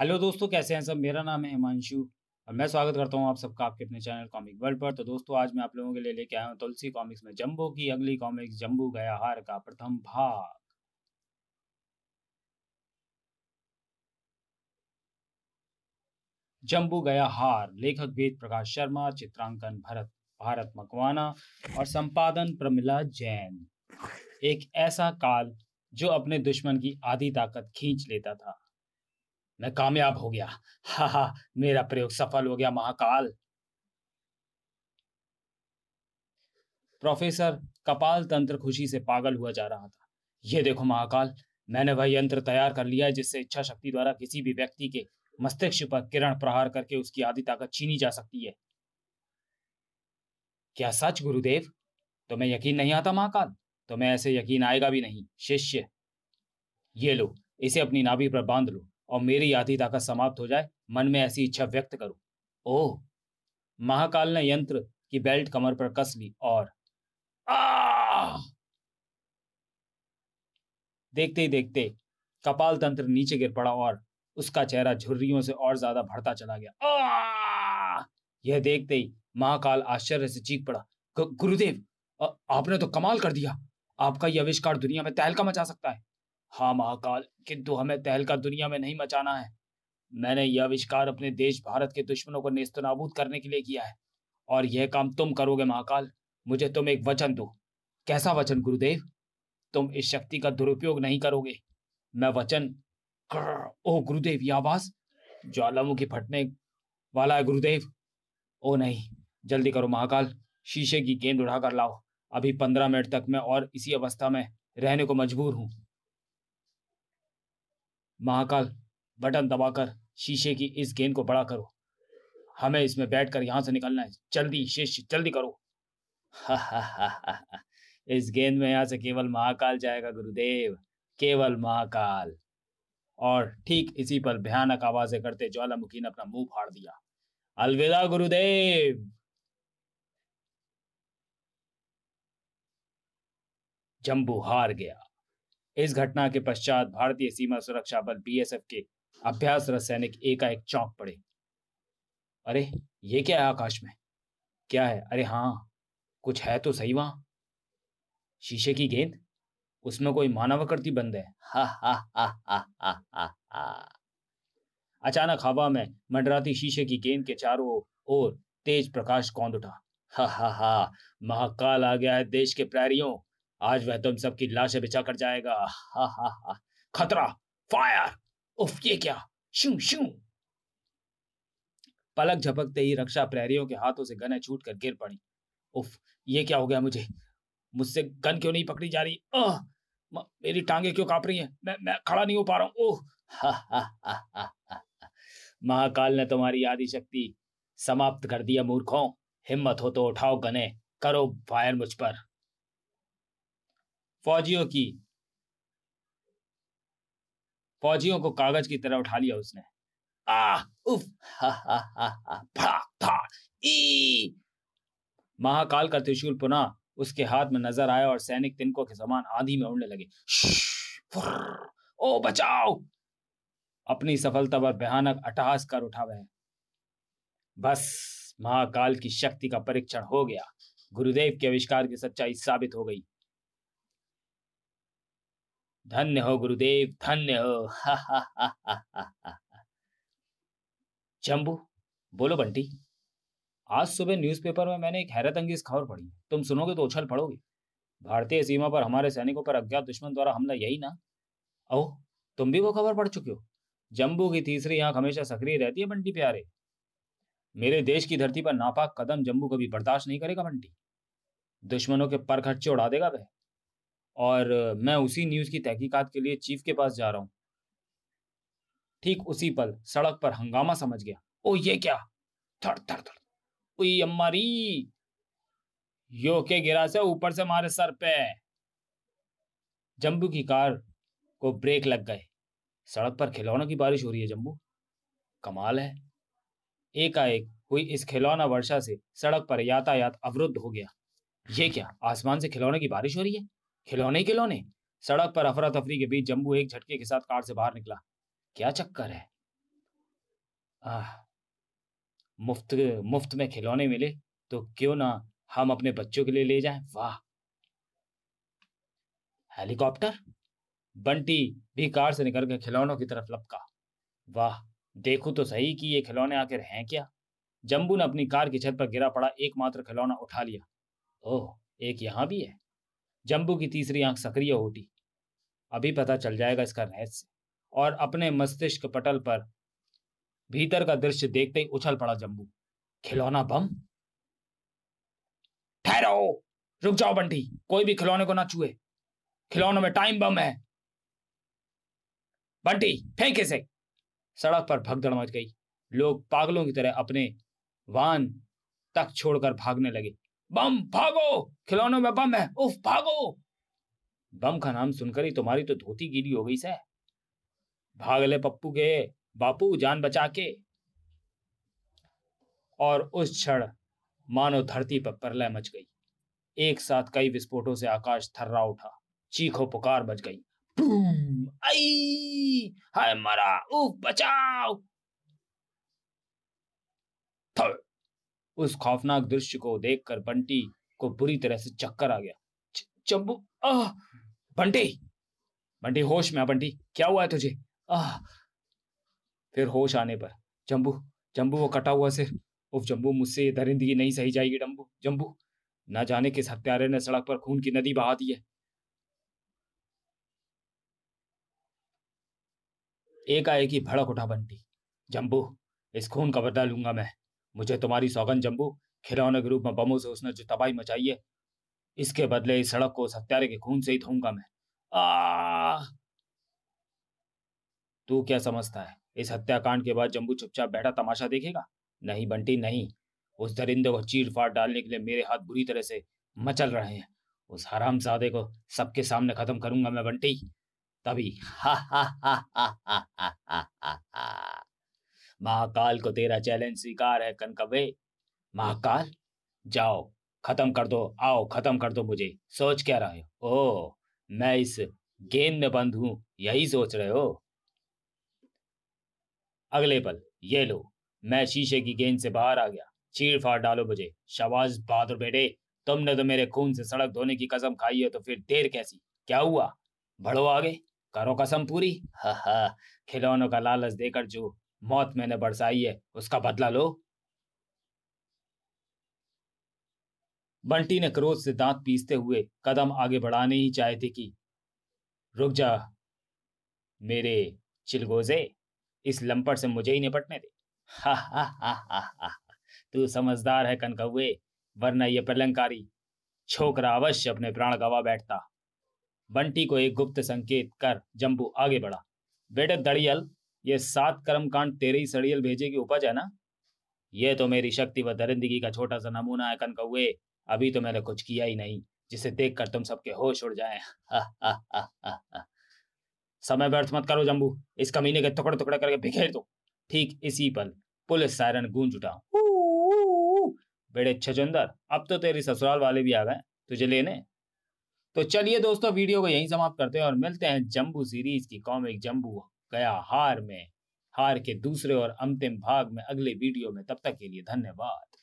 Hello दोस्तों कैसे हैं सब मेरा नाम है हिमांशु और मैं स्वागत करता हूं आप सबका आपके अपने चैनल कॉमिक वर्ल्ड पर तो दोस्तों आज मैं आप लोगों के लिए लेके आया हूं तुलसी कॉमिक्स में जम्बो की अगली कॉमिक्स जम्बू गया हार का प्रथम भाग जम्बू गया हार लेखक वेद प्रकाश शर्मा चित्रांकन भरत भारत मकवाना और संपादन प्रमिला जैन एक ऐसा काल जो अपने दुश्मन की आधी ताकत खींच लेता था मैं कामयाब हो गया हा हा मेरा प्रयोग सफल हो गया महाकाल प्रोफेसर कपाल तंत्र खुशी से पागल हुआ जा रहा था ये देखो महाकाल मैंने वह यंत्र तैयार कर लिया है जिससे इच्छा शक्ति द्वारा किसी भी व्यक्ति के मस्तिष्क पर किरण प्रहार करके उसकी आधी ताकत छीनी जा सकती है क्या सच गुरुदेव तुम्हें यकीन नहीं आता महाकाल तुम्हें ऐसे यकीन आएगा भी नहीं शिष्य ये लो इसे अपनी नाभि पर बांध लो और मेरी आधी ताकत समाप्त हो जाए मन में ऐसी इच्छा व्यक्त करूं ओ महाकाल ने यंत्र की बेल्ट कमर पर कस ली और आ! देखते ही देखते कपाल तंत्र नीचे गिर पड़ा और उसका चेहरा झुर्रियों से और ज्यादा भरता चला गया यह देखते ही महाकाल आश्चर्य से चीख पड़ा गुरुदेव आपने तो कमाल कर दिया आपका यह आविष्कार दुनिया में तहलका मचा सकता है हाँ महाकाल किंतु हमें तहलका दुनिया में नहीं मचाना है मैंने यह आविष्कार अपने देश भारत के दुश्मनों को नेस्तनाबूद करने के लिए किया है और यह काम तुम करोगे महाकाल मुझे तुम एक वचन दो कैसा वचन गुरुदेव तुम इस शक्ति का दुरुपयोग नहीं करोगे मैं वचन ओ गुरुदेव यह आवाज ज्वालामुखी फटने वाला है गुरुदेव ओ नहीं जल्दी करो महाकाल शीशे की गेंद उड़ाकर लाओ अभी पंद्रह मिनट तक मैं और इसी अवस्था में रहने को मजबूर हूँ महाकाल बटन दबाकर शीशे की इस गेंद को बड़ा करो हमें इसमें बैठकर यहां से निकलना है जल्दी शिष्य जल्दी करो हा हा हा इस गेंद में यहाँ से केवल महाकाल जाएगा गुरुदेव केवल महाकाल और ठीक इसी पर भयानक आवाजें करते ज्वालामुखी ने अपना मुंह फाड़ दिया अलविदा गुरुदेव जम्बू हार गया इस घटना के पश्चात भारतीय सीमा सुरक्षा बल बीएसएफ के अभ्यासरत सैनिक एकाएक चौंक पड़े अरे ये क्या है आकाश में क्या है अरे हाँ कुछ है तो सही वहां शीशे की गेंद उसमें कोई मानवाकृति बंद है हा हा हा हा हा हा अचानक हवा में मंडराती शीशे की गेंद के चारों ओर तेज प्रकाश कौंद उठा हा हा हा महाकाल आ गया है देश के प्रहरियों आज वह तुम सबकी लाशें बिछा कर जाएगा हा हा हा खतरा फायर उफ ये क्या शू शू पलक झपकते ही रक्षा प्रहरियों के हाथों से गने छूट कर गिर पड़ी उफ ये क्या हो गया मुझे मुझसे गन क्यों नहीं पकड़ी जा रही आह मेरी टांगे क्यों कांप रही हैं मैं मैं खड़ा नहीं हो पा रहा हूं ओह महाकाल ने तुम्हारी आदि शक्ति समाप्त कर दिया मूर्खों हिम्मत हो तो उठाओ गने करो फायर मुझ पर फौजियों की फौजियों को कागज की तरह उठा लिया उसने आ उफ हा हा हा हा भा, भा, ई महाकाल का त्रिशूल पुनः उसके हाथ में नजर आया और सैनिक तिनको के समान आंधी में उड़ने लगे ओ बचाओ अपनी सफलता पर भयानक अटहास कर उठा वह बस महाकाल की शक्ति का परीक्षण हो गया गुरुदेव के आविष्कार की सच्चाई साबित हो गई धन्य हो गुरुदेव धन्य हो हा हा हा हा हा चंबू बोलो बंटी आज सुबह न्यूज़पेपर में मैंने एक हैरत अंगेज खबर पढ़ी तुम सुनोगे तो उछल पड़ोगे भारतीय सीमा पर हमारे सैनिकों पर अज्ञात दुश्मन द्वारा हमला यही ना ओह तुम भी वो खबर पढ़ चुके हो जम्बू की तीसरी आंख हमेशा सक्रिय रहती है बंटी प्यारे मेरे देश की धरती पर नापाक कदम जम्बू कभी बर्दाश्त नहीं करेगा बंटी दुश्मनों के पर खर्चे उड़ा देगा वह और मैं उसी न्यूज़ की तहकीकात के लिए चीफ के पास जा रहा हूँ ठीक उसी पल सड़क पर हंगामा समझ गया ओ ये क्या थड़ थड़ थड़ उई अम्मारी यो के गिरा से ऊपर से मारे सर पे जम्बू की कार को ब्रेक लग गए सड़क पर खिलौनों की बारिश हो रही है जम्बू कमाल है एकाएक हुई इस खिलौना वर्षा से सड़क पर यातायात अवरुद्ध हो गया ये क्या आसमान से खिलौने की बारिश हो रही है खिलौने खिलौने सड़क पर अफरा तफरी के बीच जम्बू एक झटके के साथ कार से बाहर निकला क्या चक्कर है आह मुफ्त मुफ्त में खिलौने मिले तो क्यों ना हम अपने बच्चों के लिए ले जाएं वाह हेलीकॉप्टर बंटी भी कार से निकल कर खिलौनों की तरफ लपका वाह देखो तो सही कि ये खिलौने आखिर हैं क्या जम्बू ने अपनी कार की छत पर गिरा पड़ा एकमात्र खिलौना उठा लिया ओह एक यहां भी है जम्बू की तीसरी आंख सक्रिय होती अभी पता चल जाएगा इसका रहस्य और अपने मस्तिष्क पटल पर भीतर का दृश्य देखते ही उछल पड़ा जम्बू खिलौना बम ठहरो रुक जाओ बंटी कोई भी खिलौने को ना छुए खिलौनों में टाइम बम है बंटी फेंके से सड़क पर भगदड़ मच गई लोग पागलों की तरह अपने वाहन तक छोड़कर भागने लगे बम भागो खिलौनों में बम है उफ भागो बम का नाम सुनकर ही तुम्हारी तो धोती गीली हो गई सह भाग ले पप्पू के बापू जान बचा के और उस क्षण मानो धरती पर प्रलय मच गई एक साथ कई विस्फोटों से आकाश थर्रा उठा चीखो पुकार बच गई हाय मरा उफ बचाओ थर्ड उस खौफनाक दृश्य को देखकर बंटी को बुरी तरह से चक्कर आ गया चंबू आह बंटी बंटी होश में आ बंटी क्या हुआ है तुझे आह फिर होश आने पर चंबू जम्बू वो कटा हुआ सिर उफ जम्बू मुझसे ये दरिंदगी नहीं सही जाएगी डम्बू जम्बू ना जाने किस हत्यारे ने सड़क पर खून की नदी बहा दी है एकाएक ही भड़क उठा बंटी जम्बू इस खून का बदला लूंगा मैं मुझे तुम्हारी सौगन जम्बू खिलौने के रूप में बमों से उसने जो तबाही मचाई है इसके बदले इस सड़क को उस हत्यारे के खून से ही धोऊंगा मैं तू क्या समझता है इस हत्याकांड के बाद जम्बू चुपचाप बैठा तमाशा देखेगा नहीं बंटी नहीं उस दरिंदे को चीर फाट डालने के लिए मेरे हाथ बुरी तरह से मचल रहे हैं उस हराम सादे को सबके सामने खत्म करूंगा मैं बंटी तभी हा हा हा हा हा हा हा हा महाकाल को तेरा चैलेंज स्वीकार है कनकवे महाकाल जाओ खत्म कर दो आओ खत्म कर दो मुझे सोच क्या रहे हो ओ मैं इस गेंद में बंद हूं यही सोच रहे हो अगले पल ये लो मैं शीशे की गेंद से बाहर आ गया चीर फाड़ डालो मुझे शबाज बहादुर बेटे तुमने तो मेरे खून से सड़क धोने की कसम खाई है तो फिर देर कैसी क्या हुआ बढ़ो आगे करो कसम पूरी हा हा खिलौनों का लालच देकर जो मौत मैंने बरसाई है उसका बदला लो बंटी ने क्रोध से दांत पीसते हुए कदम आगे बढ़ाने ही चाहे थे कि रुक जा मेरे चिलगोजे इस लंपड़ से मुझे ही निपटने दे हा हा हा हा तू समझदार है कनकौए वरना यह पलंकारी छोकरा अवश्य अपने प्राण गवा बैठता बंटी को एक गुप्त संकेत कर जंबू आगे बढ़ा बेटे दड़ियल ये सात कर्म कांड तेरे ही सड़ियल भेजे की उपज है ना ये तो मेरी शक्ति व दरिंदगी का छोटा सा नमूना है कनक हुए अभी तो मैंने कुछ किया ही नहीं जिसे देख कर तुम सबके होश उड़ जाए समय व्यर्थ मत करो जम्बू इस कमीने के टुकड़े टुकड़े करके बिखेर दो ठीक इसी पल पुलिस सायरन गूंज उठा बेड़े छचंदर अब तो तेरी ससुराल वाले भी आ गए तुझे लेने तो चलिए दोस्तों वीडियो को यहीं समाप्त करते हैं और मिलते हैं जम्बू सीरीज की कॉमिक जम्बू गया हार में हार के दूसरे और अंतिम भाग में अगले वीडियो में तब तक के लिए धन्यवाद